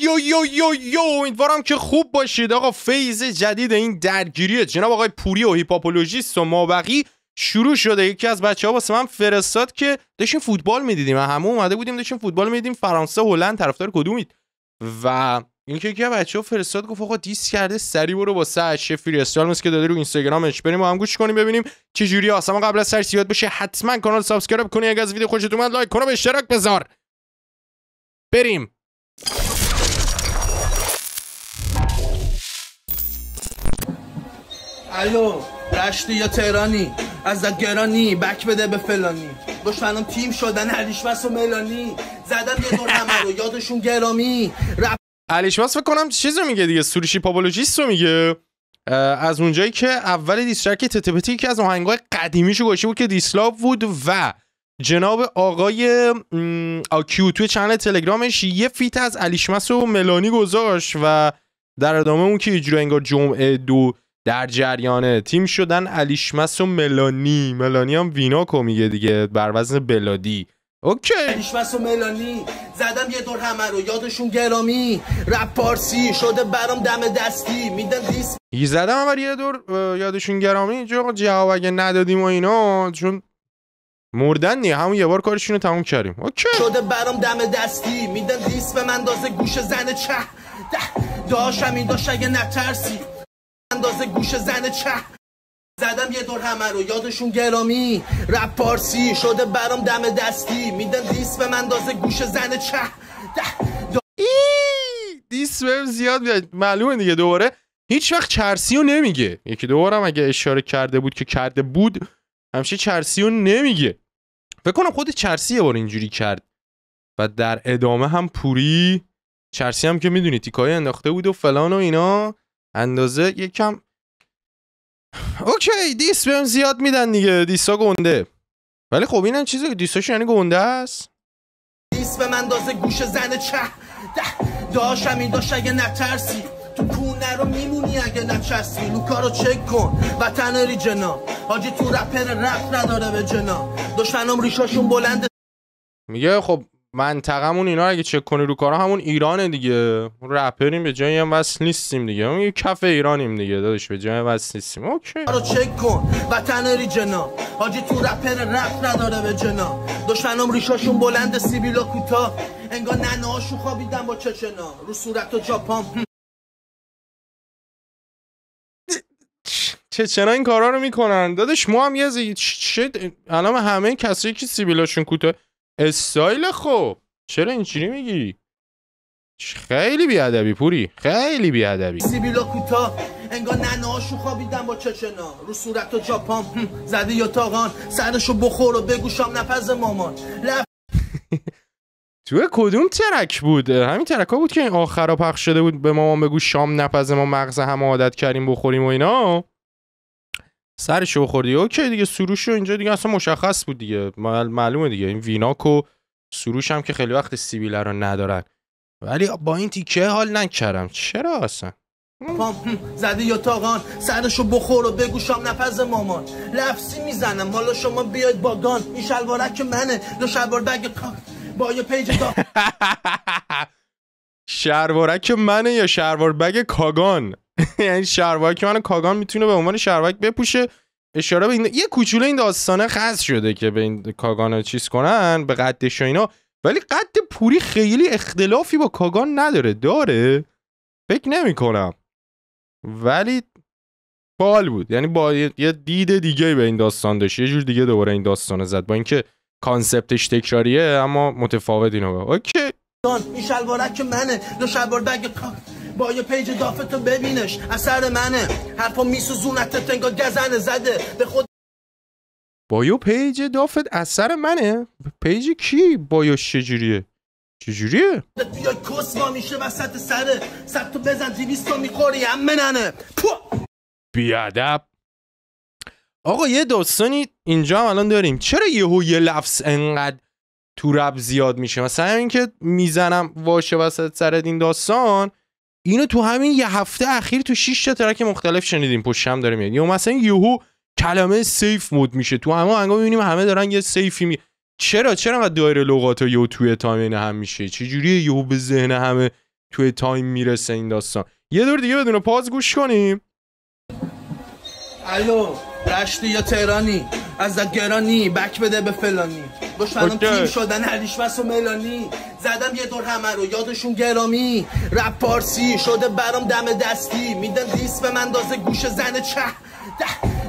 یو یو یو یو یو امیدوارم که خوب باشید آقا فیز جدید این درگیریه جناب آقای پوری و هیپاپولوژیست و مابقی شروع شده یکی از بچه ها واسه من فرستاد که داشتیم فوتبال میدیدیم همه اومده بودیم داشتیم فوتبال میدیدیم فرانسه هلند طرفدار کدومید و اینکه یکی بچه ها فرستاد گفت آقا دیس کرده سری برو با سر شفیر استالمس که داده رو اینستاگرامش بریم با هم گوش کنیم ببینیم چه جوری آسما قبل از سر سیاد بشه حتما کانال سابسکرایب کنی اگه از ویدیو خوشت اومد لایک کن به اشتراک بذار بریم الو رشتی یا تهرانی از گرانی بک بده به فلانی دشمنم تیم شدن علیشمس و ملانی زدن یه دور همه رو یادشون گرامی رب... علیشمس فکر کنم چیز رو میگه دیگه سوریشی پابولوژیست رو میگه از اونجایی که اول دیسترک تتپتی که از آهنگای قدیمیشو گوشی بود که دیسلاب بود و جناب آقای آکیو توی چنل تلگرامش یه فیت از علیشمس و ملانی گذاشت و در ادامه اون که اجرا انگار جمعه دو در جریان تیم شدن علیشمس و ملانی ملانی هم ویناکو میگه دیگه بر وزن بلادی اوکی الیشمس و ملانی زدم یه دور همه رو یادشون گرامی رپ پارسی شده برام دم دستی میدن دیس یه زدم اول یه دور یادشون گرامی جو جواب اگه ندادیم و اینا چون مردن نیه همون یه بار کارشون رو تموم کردیم اوکی شده برام دم دستی میدن دیس به من دازه گوش زن چه داشم این داشت اگه نترسی اندازه گوش زن چه زدم یه دور همه رو یادشون گرامی رپ پارسی شده برام دم دستی میدن دیس به اندازه گوش زن چه دیس زیاد بیاد معلومه دیگه دوباره هیچ وقت چرسیو نمیگه یکی دوبارم اگه اشاره کرده بود که کرده بود همشه چرسیو نمیگه فکر کنم خود چرسی یه بار اینجوری کرد و در ادامه هم پوری چرسی هم که میدونی تیکای انداخته بود و فلان و اینا اندازه یکم اوکی دیس بهم زیاد میدن دیگه دیسا گنده ولی خب اینم چیزی که دیساش یعنی گنده است دیس به من اندازه گوش زن چه داشم این داشت اگه نترسی تو کونه رو میمونی اگه نچستی لوکا رو چک کن و ری جنا حاجی تو رپر رفت نداره به جنا دشمنام ریشاشون بلنده میگه خب منطقمون اینا اگه چک کنی رو کارا همون ایرانه دیگه رپریم به جای هم وصل نیستیم دیگه اون یه کف ایرانیم دیگه داداش به جایی وصل نیستیم اوکی رو چک کن وطن جنا حاجی تو رپر رپ نداره به جنا دشمنام ریشاشون بلند سیبیلا کوتا انگار ننهاشون خوابیدن با چچنا رو صورت و جاپام چه چنا این کارا رو میکنن دادش ما هم یه زی چه الان همه کسایی که سیبیلاشون کوتاه استایل خوب چرا اینجوری میگی خیلی بیادبی پوری خیلی بیادبی سیبیلا کوتاه انگار ننه هاشو خوابیدم با چچنا رو صورت و جاپام زده یا تاغان سرشو بخور و بگوشام نفز مامان لف... تو کدوم ترک بود همین ترک ها بود که این آخر پخش شده بود به مامان بگو شام نپزه ما مغز هم عادت کردیم بخوریم و اینا سرش خوردی اوکی دیگه سروش اینجا دیگه اصلا مشخص بود دیگه معلومه دیگه این ویناک و سروش هم که خیلی وقت سیبیله رو ندارن ولی با این تیکه حال نکردم چرا اصلا خب، زدی یا تاقان سرشو بخور و بگوشم نفذ مامان لفظی میزنم حالا شما بیاید با دان این شلوارک منه دو شلوار بگ با یه پیج دا شلوارک منه یا شلوار بگ کاگان یعنی شرواک منو کاگان میتونه به عنوان شرواک بپوشه اشاره به این یه کوچولو این داستانه خاص شده که به این کاگانو چیز کنن به قدش و اینا ولی قد پوری خیلی اختلافی با کاگان نداره داره فکر نمی ولی بال بود یعنی با یه دید دیگه به این داستان داشت یه جور دیگه دوباره این داستانه زد با اینکه کانسپتش تکراریه اما متفاوت اینو اوکی این شلوارک منه دو شلوار با یه پیج دافتو ببینش اثر منه حرفا میسوزونت تنگا گزنه زده به خود بایو پیج دافت اثر منه پیج کی بایو چجوریه چجوریه بیا کس ما میشه وسط سره سر تو بزن دیویست میخوری هم مننه بیادب آقا یه داستانی اینجا هم الان داریم چرا یهو یه لفظ انقدر تو رب زیاد میشه مثلا اینکه میزنم واشه وسط سرت این داستان اینو تو همین یه هفته اخیر تو 6 تا ترک مختلف شنیدیم پشت هم داره میاد یا مثلا یوهو کلمه سیف مود میشه تو همه انگا میبینیم همه دارن یه سیفی می چرا چرا انقدر دایره لغات یو توی تایم هم میشه چه جوری یهو به ذهن همه توی تایم میرسه این داستان یه دور دیگه بدون پاز گوش کنیم الو رشتی یا تهرانی از گرانی بک بده به فلانی دشمنم تیم شدن هلیشوس و ملانی زدم یه دور همه رو یادشون گرامی رپ پارسی شده برام دم دستی میدن دیس به من گوش زن چه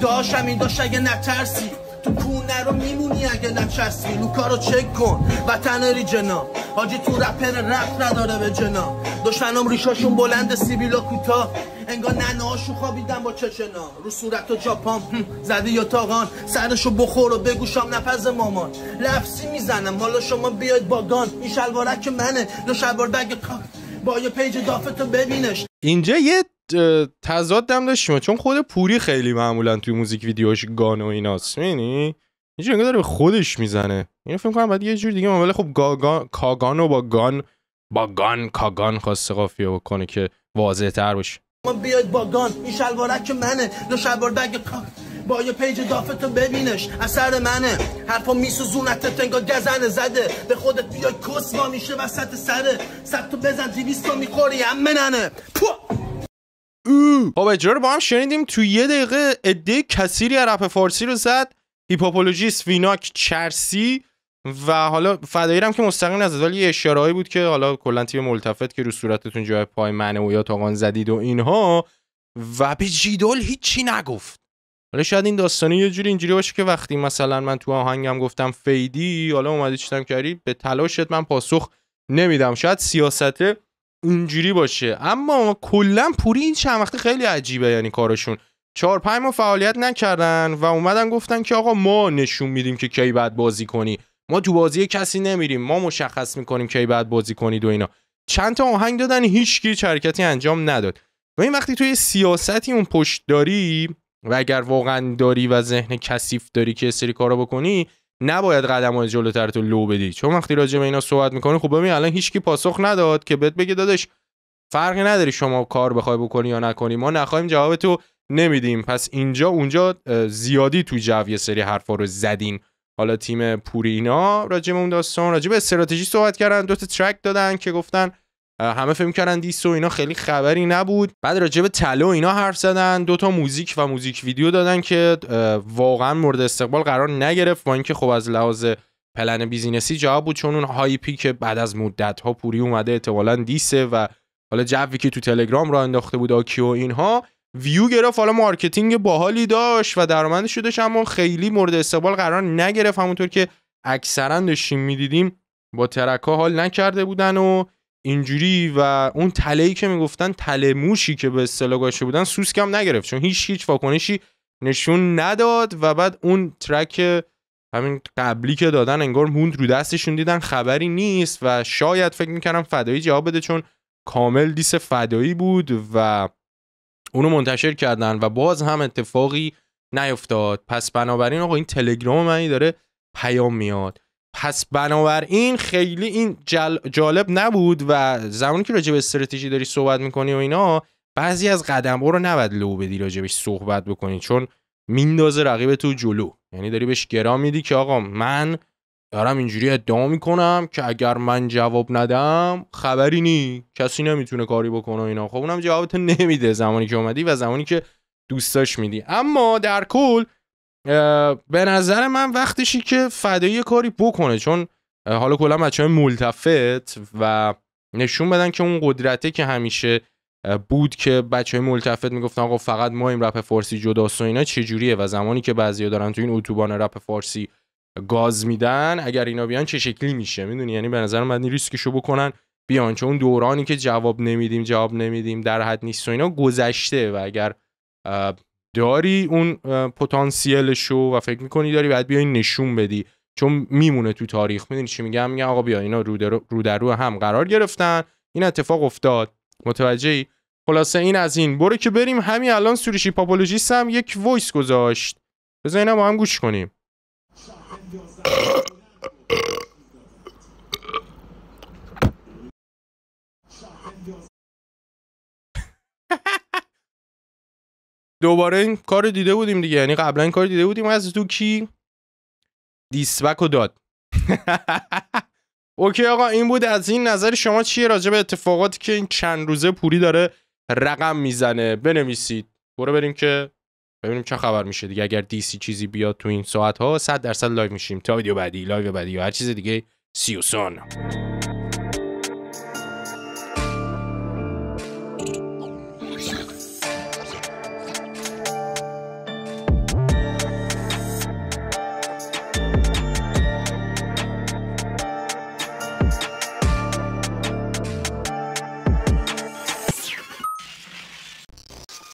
داشم این داشت اگه نترسی تو کونه رو میمونی اگه نچسبی لوکا رو چک کن وطن جنا حاجی تو رپر رفت نداره به جنا دشمنام ریشاشون بلند سیبیلا کوتاه انگار ننهاشو خوابیدم با چچنا رو صورت و جاپام زده یا تاغان سرشو بخور و بگوشم نپز مامان لفظی میزنم حالا شما بیاید باگان گان این شلوارک منه دو شلوار بگ با یه پیج دافتو ببینش اینجا یه تضاد هم شما چون خود پوری خیلی معمولا توی موزیک ویدیوش گان و ایناست میبینی اینجا انگار داره خودش میزنه اینو یعنی فکر کنم بعد یه جور دیگه ولی خب کاگان کاگانو با گان با گان کاگان خواسته قافیه بکنه که واضح تر باشه بیاید با گان این شلوارک منه دو شلوار بگ با یه پیج دافتو ببینش اثر منه حرفا زونت تنگا گزن زده به خودت بیای کس میشه وسط سره صد تو بزن دیویست تا میخوری مننه پو او خب رو با هم شنیدیم تو یه دقیقه عده کثیری از رپ فارسی رو زد هیپوپولوژیست ویناک چرسی و حالا فدایی هم که مستقیم نزد ولی یه اشارهایی بود که حالا کلا تیم ملتفت که رو صورتتون جای پای یا آقان زدید و اینها و به جیدال هیچی نگفت حالا شاید این داستانی یه جوری اینجوری باشه که وقتی مثلا من تو آهنگم گفتم فیدی حالا اومدی چیتم کردی به تلاشت من پاسخ نمیدم شاید سیاست اونجوری باشه اما کلا پوری این چند وقته خیلی عجیبه یعنی کارشون چهار پنج ما فعالیت نکردن و اومدن گفتن که آقا ما نشون میدیم که کی بعد بازی کنی ما تو بازی کسی نمیریم ما مشخص میکنیم کی بعد بازی کنی و اینا چند تا آهنگ دادن هیچ حرکتی انجام نداد و این وقتی توی سیاستی اون پشت داری و اگر واقعا داری و ذهن کثیف داری که سری کارا بکنی نباید قدم های جلوتر تو لو بدی چون وقتی راجع به اینا صحبت میکنی خب ببین الان هیچکی پاسخ نداد که بهت بگه داداش فرقی نداری شما کار بخوای بکنی یا نکنی ما نخواهیم جواب تو نمیدیم پس اینجا اونجا زیادی تو جو یه سری حرفا رو زدین حالا تیم پوری اینا راجع به اون داستان راجع به استراتژی صحبت کردن دو ترک دادن که گفتن همه فکر کردن دیس و اینا خیلی خبری نبود بعد راجع به طلا اینا حرف زدن دوتا موزیک و موزیک ویدیو دادن که واقعا مورد استقبال قرار نگرفت با اینکه خب از لحاظ پلن بیزینسی جواب بود چون اون پی که بعد از مدت ها پوری اومده احتمالا دیسه و حالا جوی که تو تلگرام را انداخته بود آکیو اینها ویو گرفت حالا مارکتینگ باحالی داشت و درآمدش شدش اما خیلی مورد استقبال قرار نگرفت همونطور که اکثرا داشتیم میدیدیم با ترکا حال نکرده بودن و اینجوری و اون تله که میگفتن تله موشی که به اصطلاح گاشه بودن سوسکم نگرفت چون هیچ هیچ واکنشی نشون نداد و بعد اون ترک همین قبلی که دادن انگار موند رو دستشون دیدن خبری نیست و شاید فکر میکردم فدایی جواب بده چون کامل دیس فدایی بود و اونو منتشر کردن و باز هم اتفاقی نیفتاد پس بنابراین آقا این تلگرام منی داره پیام میاد پس بنابراین خیلی این جالب نبود و زمانی که راجع به استراتژی داری صحبت میکنی و اینا بعضی از قدم رو نباید لو بدی راجبش صحبت بکنی چون میندازه رقیب تو جلو یعنی داری بهش گرا میدی که آقا من دارم اینجوری ادعا میکنم که اگر من جواب ندم خبری نی کسی نمیتونه کاری بکنه اینا خب اونم جوابتو نمیده زمانی که اومدی و زمانی که دوستاش میدی اما در کل به نظر من وقتشی که فدایی کاری بکنه چون حالا کلا بچه های ملتفت و نشون بدن که اون قدرته که همیشه بود که بچه های ملتفت میگفتن آقا فقط ما این رپ فارسی جداست و اینا چجوریه و زمانی که بعضیا دارن تو این اتوبان رپ فارسی گاز میدن اگر اینا بیان چه شکلی میشه میدونی یعنی به نظر من ریسکشو بکنن بیان چون دورانی که جواب نمیدیم جواب نمیدیم در حد نیست و گذشته و اگر داری اون پتانسیلشو و فکر میکنی داری بعد بیای نشون بدی چون میمونه تو تاریخ میدونی چی میگم میگم آقا بیا اینا رو در رو, هم قرار گرفتن این اتفاق افتاد متوجهی خلاصه این از این برو که بریم همین الان سوریشی پاپولوژیست هم یک وایس گذاشت بذار اینا با هم گوش کنیم دوباره این کار دیده بودیم دیگه یعنی قبلا این کار دیده بودیم از تو کی دیسبک و داد اوکی آقا این بود از این نظر شما چیه راجع به اتفاقاتی که این چند روزه پوری داره رقم میزنه بنویسید برو بریم که ببینیم چه خبر میشه دیگه اگر دیسی چیزی بیاد تو این ساعت ها 100 درصد لایو میشیم تا ویدیو بعدی لایو بعدی یا هر چیز دیگه سیوسون